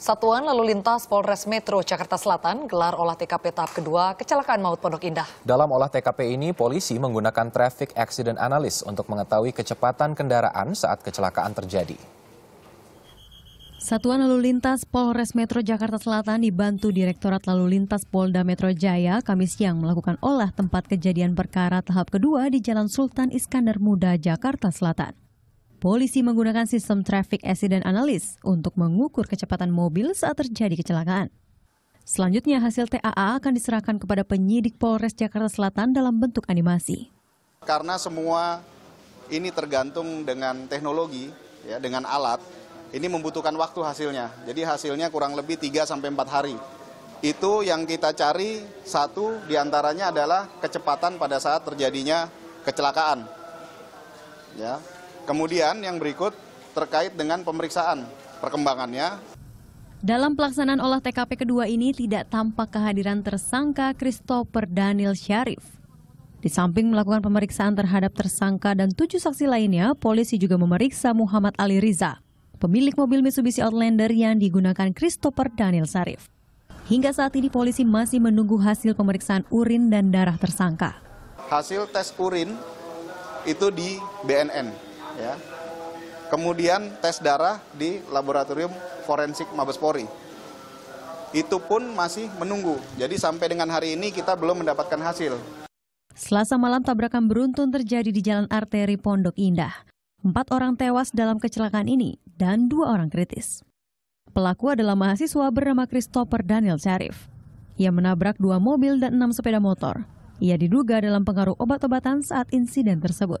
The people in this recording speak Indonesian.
Satuan Lalu Lintas Polres Metro Jakarta Selatan gelar olah TKP tahap kedua kecelakaan maut Pondok Indah. Dalam olah TKP ini, polisi menggunakan Traffic Accident analis untuk mengetahui kecepatan kendaraan saat kecelakaan terjadi. Satuan Lalu Lintas Polres Metro Jakarta Selatan dibantu Direktorat Lalu Lintas Polda Metro Jaya Kamis siang melakukan olah tempat kejadian perkara tahap kedua di Jalan Sultan Iskandar Muda, Jakarta Selatan. Polisi menggunakan sistem traffic accident analysis untuk mengukur kecepatan mobil saat terjadi kecelakaan. Selanjutnya hasil TAA akan diserahkan kepada penyidik Polres Jakarta Selatan dalam bentuk animasi. Karena semua ini tergantung dengan teknologi, ya, dengan alat, ini membutuhkan waktu hasilnya. Jadi hasilnya kurang lebih 3 4 hari. Itu yang kita cari satu diantaranya adalah kecepatan pada saat terjadinya kecelakaan. Ya, Kemudian yang berikut terkait dengan pemeriksaan perkembangannya. Dalam pelaksanaan olah TKP kedua ini tidak tampak kehadiran tersangka Christopher Daniel Syarif. Di samping melakukan pemeriksaan terhadap tersangka dan tujuh saksi lainnya, polisi juga memeriksa Muhammad Ali Riza, pemilik mobil Mitsubishi Outlander yang digunakan Christopher Daniel Syarif. Hingga saat ini polisi masih menunggu hasil pemeriksaan urin dan darah tersangka. Hasil tes urin itu di BNN, ya. Kemudian tes darah di laboratorium forensik Mabes Polri. Itu pun masih menunggu. Jadi sampai dengan hari ini kita belum mendapatkan hasil. Selasa malam tabrakan beruntun terjadi di jalan arteri Pondok Indah. Empat orang tewas dalam kecelakaan ini dan dua orang kritis. Pelaku adalah mahasiswa bernama Christopher Daniel Syarif. Ia menabrak dua mobil dan enam sepeda motor. Ia diduga dalam pengaruh obat-obatan saat insiden tersebut.